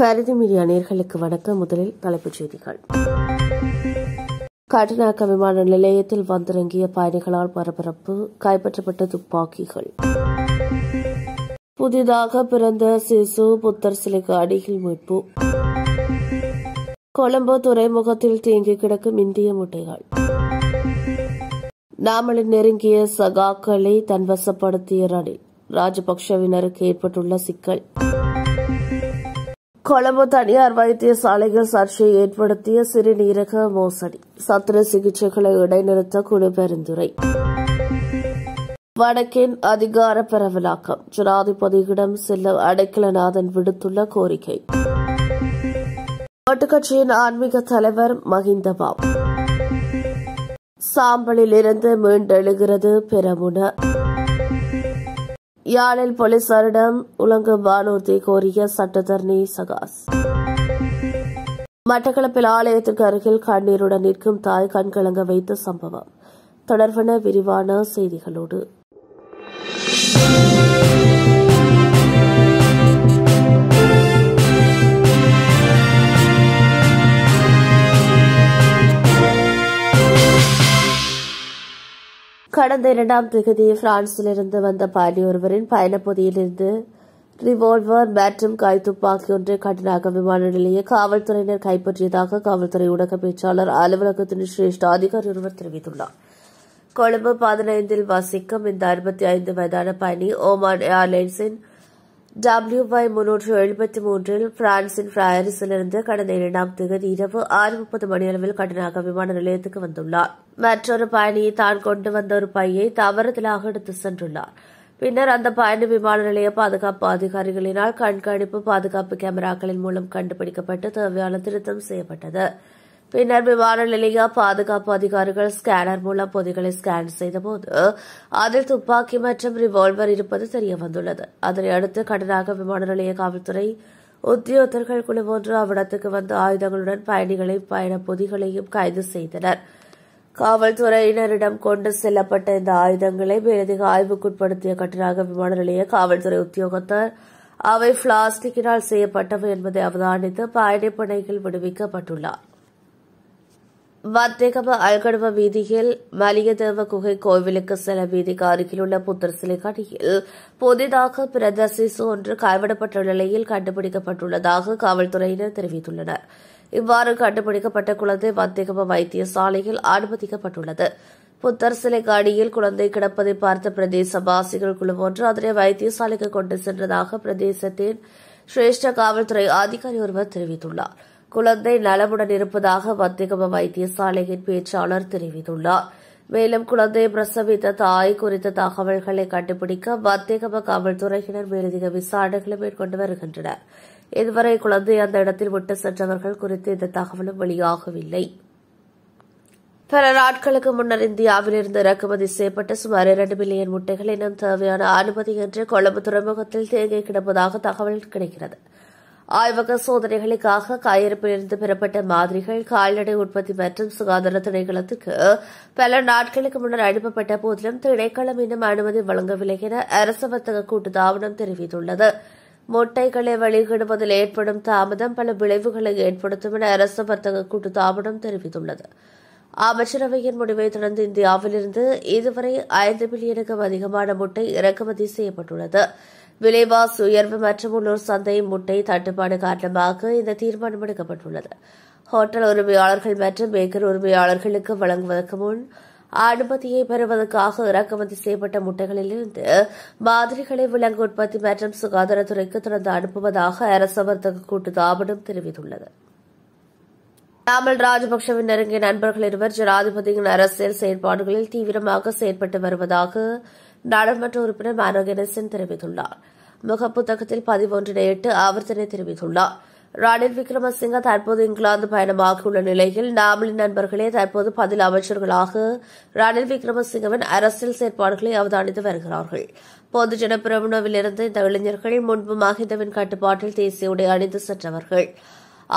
பரிதி media நேர்களுக்கு வணக்கம் முதலில் தலைப்புச் செய்திகள் கட்டுநாக்க விமான நிலையத்தில் வந்திறங்கிய பயணிகளால் பரபரப்பு கைப்பற்றப்பட்ட துப்பாக்கிகள் புதிதாக பிறந்த சிசு புத்தர் சிலைக்கு அடியில் மீட்பு கொழும்பு துறைமுகத்தில் தேங்கி கிடக்கும் இந்திய முட்டைகள் நாமலின் நெருங்கிய சகாக்களை தன்வசப்படுத்திய ரணில் ராஜபக்சவினருக்கு ஏற்பட்டுள்ள சிக்கல் கொழம்பு தனியார் வைத்தியசாலையில் சர்ச்சையை ஏற்படுத்திய சிறுநீரக மோசடி சத்திர சிகிச்சைகளை இடைநிறுத்த குழு பரிந்துரை வடக்கின் அதிகார பரவலாக்கம் ஜனாதிபதியிடம் செல்ல அடைக்கலநாதன் விடுத்துள்ள கோரிக்கை கட்சியின் ஆன்மீக தலைவர் மகிந்தபாம் சாம்பலில் இருந்து மீண்டெழுகிறது பெருமுன யாழில் போலீசாரிடம் உலங்கு பானூர்த்தி கோரிய சட்டத்தரணி சகாஸ் மட்டக்களப்பில் ஆலயத்திற்கு அருகில் கண்ணீருடன் நிற்கும் தாய் கண்கலங்க வைத்த சம்பவம் தொடர்பான விரிவான செய்திகளோடு கடந்த இரண்டாம் திகதி பிரான்சிலிருந்து வந்த பயணி ஒருவரின் பயணப்பொதியிலிருந்து ரிவால்வர் மற்றும் கைத்துப்பாக்கி ஒன்றை கட்டணாக விமான நிலைய காவல்துறையினர் கைப்பற்றியதாக காவல்துறை ஊடக பேச்சாளர் அலுவலகத்தின் சிரேஷ்ட அதிகாரி ஒருவர் தெரிவித்துள்ளார் கொழும்பு பதினைந்தில் வசிக்கும் இந்த அறுபத்தி ஐந்து வயதான பயணி ஓமான் ஏர்லைன்ஸின் டபிள்யூ ஒய் முன்னூற்று எழுபத்தி மூன்றில் பிரான்சின் பிராயரிஸிலிருந்து கடந்த இரண்டாம் தேதி இரவு ஆறு முப்பது மணியளவில் கடனாக விமான நிலையத்துக்கு வந்துள்ளார் மற்றொரு பயணியை தான் கொண்டு வந்த ஒரு பையை தவறுதலாக எடுத்து சென்றுள்ளார் பின்னர் அந்த பயணி விமான நிலைய பாதுகாப்பு அதிகாரிகளினால் கண்காணிப்பு பாதுகாப்பு கேமராக்களின் மூலம் கண்டுபிடிக்கப்பட்டு தேவையான திருத்தம் செய்யப்பட்டது பின்னர் விமான நிலைய பாதுகாப்பு அதிகாரிகள் ஸ்கேனர் மூலம் பொதிகளை ஸ்கேன் செய்தபோது அதில் துப்பாக்கி மற்றும் ரிவால்வர் இருப்பது தெரியவந்துள்ளது அதனையடுத்து கடனாக விமான நிலைய காவல்துறை உத்தியோகத்தர்கள் குழு ஒன்று அவ்விடத்துக்கு வந்து ஆயுதங்களுடன் பயணிகளை பயண பொதிகளையும் கைது செய்தனர் காவல்துறையினரிடம் கொண்டு செல்லப்பட்ட இந்த ஆயுதங்களை மேலதிக ஆய்வுக்குட்படுத்திய கட்டுநாக விமான நிலைய காவல்துறை உத்தியோகத்தர் அவை பிளாஸ்டிக்கினால் செய்யப்பட்டவை என்பதை அவதானித்து பயணிப்பணையில் விடுவிக்கப்பட்டுள்ளார் வர்த்தகம அல்கடுவ வீதியில் மலியதேவ குகை கோவிலுக்கு செல்ல வீதிக்கு அருகிலுள்ள புத்தர் சிலை கடியில் புதிதாக பிறந்த ஒன்று கைவிடப்பட்ட நிலையில் கண்டுபிடிக்கப்பட்டுள்ளதாக காவல்துறையினர் தெரிவித்துள்ளனர் இவ்வாறு கண்டுபிடிக்கப்பட்ட குழந்தை வத்தேகம வைத்தியசாலையில் அனுமதிக்கப்பட்டுள்ளது புத்தர் சிலை காடியில் குழந்தை கிடப்பதை பார்த்த பிரதேச வாசிகள் குழு ஒன்று அதனை வைத்தியசாலைக்கு கொண்டு சென்றதாக பிரதேசத்தின் சிரேஷ்ட காவல்துறை அதிகாரி ஒருவர் தெரிவித்துள்ளாா் குழந்தை நலமுடன் இருப்பதாக மத்தியகம வைத்தியசாலையின் பேச்சாளர் தெரிவித்துள்ளார் மேலும் குழந்தை பிரசவித்த தாய் குறித்த தகவல்களை கண்டுபிடிக்க மத்தியகம காவல்துறையினர் மேலதிக விசாரணைகளை மேற்கொண்டு வருகின்றனர் இதுவரை குழந்தை அந்த இடத்தில் விட்டு சென்றவர்கள் குறித்து இந்த தகவலும் வெளியாகவில்லை பல நாட்களுக்கு முன்னர் இந்தியாவில் இருந்து இறக்குமதி செய்யப்பட்ட சுமார் இரண்டு மில்லியன் முட்டைகள் இன்னும் தேவையான அனுமதி என்று கொழும்பு துறைமுகத்தில் தேங்கி கிடப்பதாக தகவல் கிடைக்கிறது ஆய்வக சோதனைகளுக்காக கையிருப்பிலிருந்து பெறப்பட்ட மாதிரிகள் கால்நடை உற்பத்தி மற்றும் சுகாதார திணைக்களத்துக்கு பல நாட்களுக்கு முன்னர் அனுப்பப்பட்ட போதிலும் திணைக்களம் இன்னும் அனுமதி வழங்கவில்லை என அரசு வர்த்தக கூட்டு தாவனம் தெரிவித்துள்ளது முட்டைகளை வெளியிடுவதில் ஏற்படும் தாமதம் பல விளைவுகளை ஏற்படுத்தும் என அரசு வர்த்தக கூட்டு தாவனம் தெரிவித்துள்ளது அமைச்சரவையின் முடிவை தொடர்ந்து இந்தியாவிலிருந்து இதுவரை ஐந்து பில்லியனுக்கும் அதிகமான முட்டை இறக்குமதி செய்யப்பட்டுள்ளது விலைவாசி உயர்வு மற்றும் உள்ளூர் சந்தை முட்டை தட்டுப்பாடு காரணமாக இந்த தீர்மானம் எடுக்கப்பட்டுள்ளது ஹோட்டல் உரிமையாளர்கள் மற்றும் பேக்கர் உரிமையாளர்களுக்கு வழங்குவதற்கு முன் அனுமதியை பெறுவதற்காக இறக்குமதி செய்யப்பட்ட முட்டைகளிலிருந்து மாதிரிகளை விலங்கு உற்பத்தி மற்றும் சுகாதாரத்துறைக்கு தொடர்ந்து அனுப்புவதாக அரசு வர்த்தக கூட்டு தாபனம் தெரிவித்துள்ளது ராமல் ராஜபக்சவின் நெருங்கிய நண்பர்கள் இருவர் ஜனாதிபதியின் அரசியல் செயற்பாடுகளில் தீவிரமாக செயற்பட்டு வருவதாக நாடாளுமன்ற உறுப்பினர் மனோ கணேசன் தெரிவித்துள்ளார் முகப்புத்தகத்தில் பதிவொன்றினையிட்டு அவர் தன்னை தெரிவித்துள்ளார் ராணில் விக்ரமசிங்க தற்போது இங்கிலாந்து பயணமாகியுள்ள நிலையில் நாமலின் நண்பர்களே தற்போது பதில் அமைச்சர்களாக ராணில் விக்ரமசிங்கவின் அரசியல் செயற்பாடுகளை அவதானித்து வருகிறார்கள் பொதுஜன பிரமுனவிலிருந்து இந்த இளைஞர்கள் முன்பு மஹிந்தவின் கட்டுப்பாட்டில் தேசிய உடை அணிந்து சென்றவர்கள்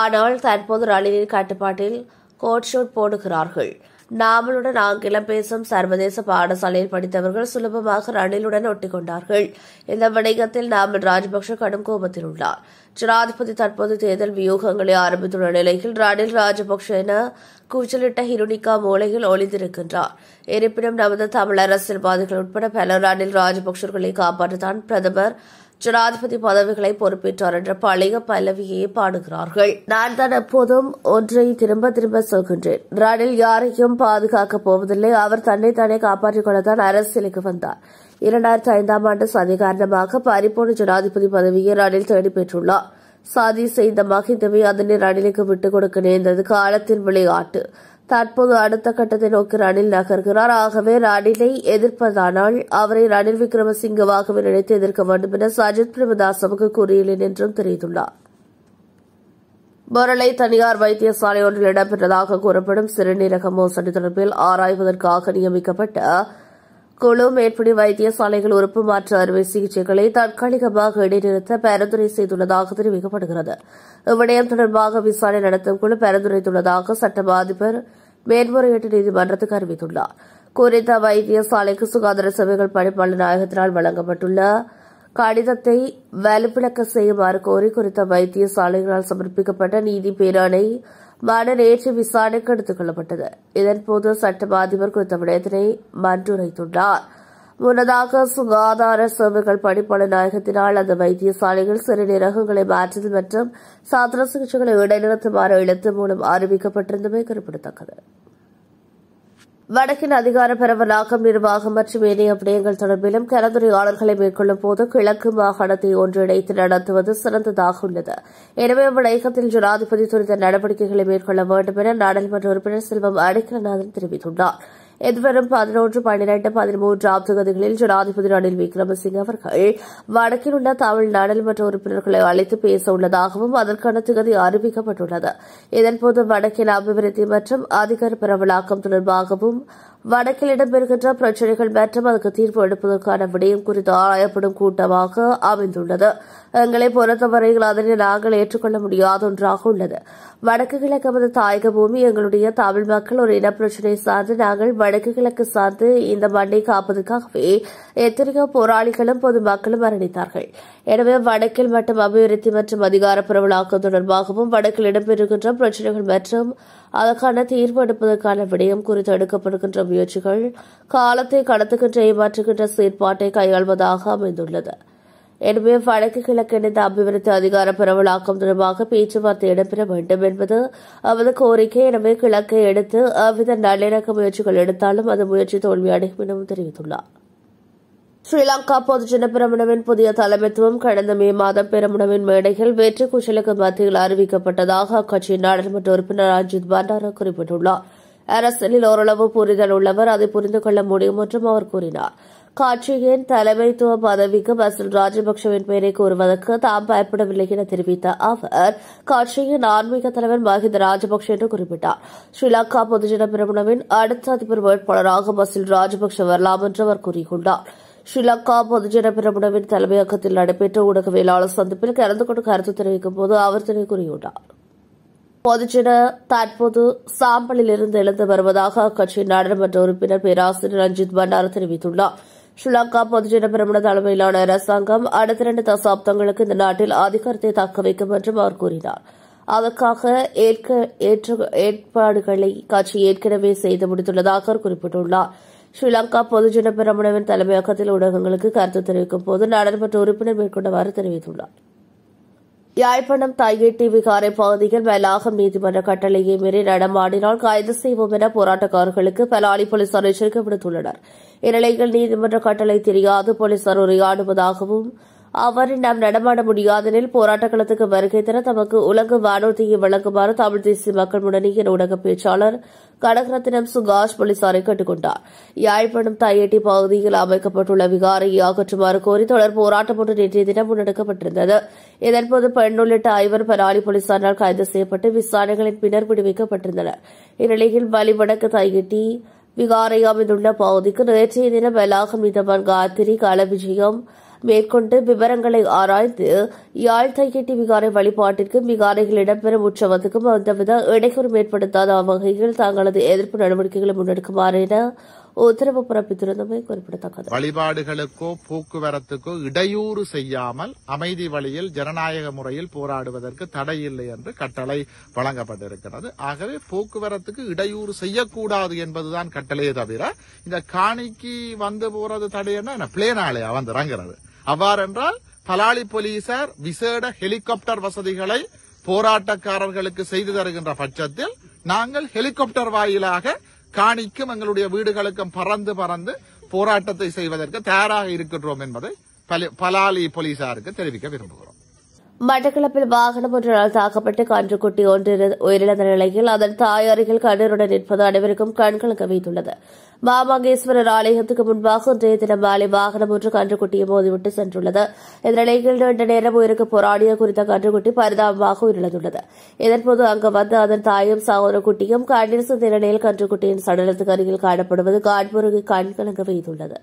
ஆனால் தற்போது ராணிலின் கட்டுப்பாட்டில் கோட்ஷூட் போடுகிறார்கள் நாமளுடன் ஆங்கிலம் பேசும் சர்வதேச பாடசாலையில் படித்தவர்கள் சுலபமாக ரணிலுடன் ஒட்டிக்கொண்டார்கள் இந்த வணிகத்தில் நாமல் ராஜபக்ஷ கடும் கோபத்தில் உள்ளார் ஜனாதிபதி தற்போது தேர்தல் வியூகங்களை ஆரம்பித்துள்ள நிலையில் ரணில் ராஜபக்ஷ என கூச்சலிட்ட ஹிருனிகா மூலையில் ஒளிந்திருக்கின்றார் இருப்பினும் நமது தமிழ் அரசியல்வாதிகள் உட்பட பல ரணில் ராஜபக்ஷர்களை காப்பாற்றத்தான் பிரதமர் ஜனாதிபதி பதவிகளை பொறுப்பேற்றார் என்ற பழைய பல்லவியை பாடுகிறார்கள் நான் தான் எப்போதும் ஒன்றை திரும்ப திரும்ப சொல்கின்றேன் ரணில் யாரையும் பாதுகாக்கப் போவதில்லை அவர் தன்னை தானே காப்பாற்றிக் கொள்ளத்தான் அரசியலுக்கு வந்தார் இரண்டாயிரத்தி ஐந்தாம் ஆண்டு சதி காரணமாக பாரிப்போன ஜனாதிபதி பதவியை ரணில் தேடி பெற்றுள்ளார் சாதி செய்த மகிந்தவை அதனை ரணிலுக்கு விட்டுக் கொடுக்க நேர்ந்தது காலத்தின் விளையாட்டு தற்போது அடுத்த கட்டத்தை நோக்கி ரணில் நகர்கிறார் ஆகவே ரணிலை எதிர்ப்பதானால் அவரை ரணில் விக்ரமசிங்கவாகவே நினைத்து எதிர்க்க வேண்டும் என சஜித் பிரேமதாசமுக்கு கூறியுள்ளேன் என்றும் தெரிவித்துள்ளார் மொரளை தனியார் வைத்தியசாலை ஒன்றில் இடம்பெற்றதாக கூறப்படும் சிறுநீரக மோசடி தொடர்பில் ஆராய்வதற்காக நியமிக்கப்பட்ட குழு மேற்படி வைத்தியசாலைகள் உறுப்பு மாற்று அறுவை சிகிச்சைகளை தற்காலிகமாக இடைநிறுத்த பரிந்துரை செய்துள்ளதாக தெரிவிக்கப்படுகிறது இவ்விடயம் தொடர்பாக விசாரணை நடத்தும் குழு பரிந்துரைத்துள்ளதாக சட்ட பாதிப்பர் மேன்முறையீட்டு நீதிமன்றத்துக்கு அறிவித்துள்ளார் குறித்த வைத்தியசாலைக்கு சுகாதார சேவைகள் பணிப்பாளர் நாயகத்தினால் வழங்கப்பட்டுள்ள கடிதத்தை வலுவிளக்க செய்யுமாறு கோரி குறித்த வைத்தியசாலைகளால் சமர்ப்பிக்கப்பட்ட நீதி பேராணை மன நேற்று விசாரணைக்கு எடுத்துக் கொள்ளப்பட்டது இதன்போது சட்ட அதிபர் குறித்த விடயத்தினை மன்றுரைத்துள்ளார் முன்னதாக சுகாதார சேவைகள் பணிப்பாளர் நாயகத்தினால் அந்த வைத்தியசாலைகள் சிறுநீரகங்களை மாற்றது மற்றும் சாத்திர சிகிச்சைகளை இடைநிறுத்துமாறு எழுத்து மூலம் அறிவிக்கப்பட்டிருந்தமை குறிப்பிடத்தக்கது வடக்கின் அதிகார பரவலாக்கம் நிர்வாகம் மற்றும் ஏனைய விடயங்கள் தொடர்பிலும் கலந்துரையாளர்களை மேற்கொள்ளும் போது கிழக்கு மாகாணத்தை ஒன்றிணைத்து நடத்துவது சிறந்ததாக உள்ளது எனவே விடயகத்தில் ஜனாதிபதி துரித நடவடிக்கைகளை மேற்கொள்ள வேண்டும் என நாடாளுமன்ற உறுப்பினர் செல்வம் அடிக்கலநாதன் தெரிவித்துள்ளாா் எதிர்வரும் பதினொன்று பன்னிரண்டு பதிமூன்றாம் தொகுதிகளில் ஜனாதிபதி ரணில் விக்ரமசிங் அவர்கள் வடக்கில் உள்ள தமிழ் நாடாளுமன்ற உறுப்பினர்களை அழைத்து பேச உள்ளதாகவும் அதற்கான தொகுதி அறிவிக்கப்பட்டுள்ளது இதன்போது வடக்கில் அபிவிருத்தி மற்றும் அதிகார பரவலாக்கம் தொடர்பாகவும் வடக்கில் இடம்பெறுகின்ற பிரச்சினைகள் மற்றும் அதற்கு தீர்ப்பு எடுப்பதற்கான விடயம் குறித்து ஆராயப்படும் கூட்டமாக அமைந்துள்ளது எங்களை பொறுத்தவரையில் அதனை நாங்கள் ஏற்றுக்கொள்ள முடியாத ஒன்றாக உள்ளது வடக்கு கிழக்கு நமது தாயக பூமி எங்களுடைய தமிழ் மக்கள் ஒரு இனப்பிரச்சினை சார்ந்து நாங்கள் வடக்கு கிழக்கு சார்ந்து இந்த மண்ணை காப்பதற்காகவே எத்தனையோ போராளிகளும் பொதுமக்களும் மரணித்தார்கள் எனவே வடக்கில் மட்டும் அபிவிருத்தி மற்றும் அதிகார பரவலாக்கம் தொடர்பாகவும் வடக்கில் இடம்பெறுகின்ற பிரச்சினைகள் மற்றும் அதற்கான தீர்ப்பெடுப்பதற்கான விடயம் குறித்து எடுக்கப்படுகின்ற முயற்சிகள் காலத்தை கடத்துகின்ற ஏமாற்றுகின்ற செயற்பாட்டை கையாள்வதாக அமைந்துள்ளது எனவே வடக்கு இணைந்த அபிவிருத்தி அதிகார பரவலாக்கம் தொடர்பாக பேச்சுவார்த்தை இடம்பெற வேண்டும் என்பது அவரது கோரிக்கை எனவே கிழக்கை எடுத்து அவ்வித நல்லிணக்க முயற்சிகள் எடுத்தாலும் அது முயற்சி தோல்வியடையும் எனவும் தெரிவித்துள்ளாா் ஸ்ரீலங்கா பொதுஜன பிரமணவின் புதிய தலைமைத்துவம் கடந்த மே மாதம் பிரமணவின் மேடைகள் வேற்று குஷலுக்கு மத்தியில் அறிவிக்கப்பட்டதாக அக்கட்சியின் நாடாளுமன்ற உறுப்பினர் அஜித் பண்டாரா குறிப்பிட்டுள்ளார் அரசியலில் ஓரளவு புரிதல் உள்ளவர் அதை புரிந்து கொள்ள முடியும் என்றும் அவர் கூறினார் கட்சியின் தலைமைத்துவ பதவிக்கு பசில் ராஜபக்சவின் பெயரை கூறுவதற்கு தாம் பயப்படவில்லை என தெரிவித்த அவர் கட்சியின் ஆன்மீக தலைவர் மஹிந்த ராஜபக்ஷ என்று குறிப்பிட்டார் ஸ்ரீலங்கா பொதுஜன பிரமுனவின் அடுத்த அதிபர் வேட்பாளராக பசில் ராஜபக்ஷ வரலாம் என்று அவர் கூறியுள்ளார் ஸ்ரீலங்கா பொதுஜன பிரமுடவின் தலைமையகத்தில் நடைபெற்ற ஊடகவியலாளர் சந்திப்பில் கலந்து கொண்டு கருத்து தெரிவிக்கும் போது அவர் இதனை கூறியுள்ளார் பொதுஜன தற்போது சாம்பலிலிருந்து எழுந்து வருவதாக அக்கட்சியின் நாடாளுமன்ற உறுப்பினர் பேராசிரியர் ரஞ்சித் பண்டார தெரிவித்துள்ளார் ஸ்ரீலங்கா பொதுஜன பிரமுட தலைமையிலான அரசாங்கம் அடுத்த இரண்டு தசாப்தங்களுக்கு இந்த நாட்டில் அதிகாரத்தை தக்க வைக்கும் என்றும் அவர் கூறினார் அதற்காக ஏற்பாடுகளை கட்சி ஏற்கனவே செய்து முடித்துள்ளதாக குறிப்பிட்டுள்ளாா் ஸ்ரீலங்கா பொதுஜன பெரமுனவின் தலைமையகத்தில் ஊடகங்களுக்கு கருத்து தெரிவிக்கும் போது நாடாளுமன்ற உறுப்பினர் மேற்கொண்டவாறு தெரிவித்துள்ளார் யாழ்ப்பாணம் தாயேட்டி விகாரை பகுதியில் மேலாகம் நீதிமன்ற கட்டளையை மீறி நடமாடினால் கைது செய்வோம் என போராட்டக்காரர்களுக்கு பலாலி போலீசார் எச்சரிக்கை விடுத்துள்ளனர் இந்நிலையில் நீதிமன்ற கட்டளை தெரியாது போலீசார் உரையாடுவதாகவும் அவ்வாறு நாம் நடமாட முடியாதனில் போராட்ட களத்துக்கு வருகை தர தமக்கு உலக வானூர்தியை வழங்குமாறு தமிழ் தேசிய மக்கள் முன்னணியின் ஊடக பேச்சாளர் கடகரத்தினம் சுகாஷ் போலீசாரை கேட்டுக்கொண்டார் யாழ்ப்பாணம் தையட்டி பகுதியில் அமைக்கப்பட்டுள்ள விகாரையை அகற்றுமாறு கோரி தொடர் போராட்டம் ஒன்று நேற்றைய தினம் முன்னெடுக்கப்பட்டிருந்தது இதன்போது பெண் உள்ளிட்ட ஐவர் பராலி போலீசாரால் கைது செய்யப்பட்டு விசாரணைகளின் பின்னர் விடுவிக்கப்பட்டிருந்தனர் இந்நிலையில் வலிவடக்கு தையட்டி விகாரை அமைந்துள்ள பகுதிக்கு நேற்றைய தினம் வலாகம் நீதவான் காத்திரி கள விஜயம் மேற்கொண்டு விவரங்களை ஆராய்ந்து யாழ் தையட்டி விகாரை வழிபாட்டிற்கும் விகாரைகள் இடம்பெறும் உற்சவத்துக்கும் அந்தவித இடையூறும் ஏற்படுத்தாத வகையில் தங்களது எதிர்ப்பு நடவடிக்கைகளை முன்னெடுக்குமாறு என உத்தரவு பிறப்பித்திருந்தமை குறிப்பிடத்தக்கது வழிபாடுகளுக்கோ போக்குவரத்துக்கோ இடையூறு செய்யாமல் அமைதி வழியில் ஜனநாயக முறையில் போராடுவதற்கு தடை இல்லை என்று கட்டளை வழங்கப்பட்டிருக்கிறது ஆகவே போக்குவரத்துக்கு இடையூறு செய்யக்கூடாது என்பதுதான் கட்டளையே தவிர இந்த காணிக்கு வந்து போறது தடை என்ன பிளேனாலே அவன் இறங்குறது அவ்வாறென்றால் பலாலி போலீசார் விசேட ஹெலிகாப்டர் வசதிகளை போராட்டக்காரர்களுக்கு செய்து தருகின்ற பட்சத்தில் நாங்கள் ஹெலிகாப்டர் வாயிலாக காணிக்கும் எங்களுடைய வீடுகளுக்கும் பறந்து பறந்து போராட்டத்தை செய்வதற்கு தயாராக இருக்கின்றோம் என்பதை பலாலி போலீசாருக்கு தெரிவிக்க விரும்புகிறோம் மட்டக்களப்பில் வாகனம் ஒன்றால் தாக்கப்பட்டு கன்றுக்குட்டி ஒன்று உயிரிழந்த நிலையில் அதன் தாய் அருகில் கண்ணீருடன் நிற்பது அனைவருக்கும் கண்கலங்க வைத்துள்ளது மாமங்கேஸ்வரர் ஆலயத்துக்கு முன்பாக இன்றைய தினம் மாலை வாகனம் ஒன்று கன்றுக்குட்டியை மோதிவிட்டு சென்றுள்ளது இந்த நிலையில் நீண்ட நேரம் உயிருக்கு போராடிய குறித்த கன்றுக்குட்டி பரிதாபமாக உயிரிழந்துள்ளது இதன்போது அங்கு வந்து அதன் தாயும் சகோதர குட்டியும் கண்ணீர் சிந்த நிலையில் கன்றுக்குட்டியின் சடலத்துக்கு அருகில் காணப்படுவது காட்புருக்கு கண்கலங்க வைத்துள்ளது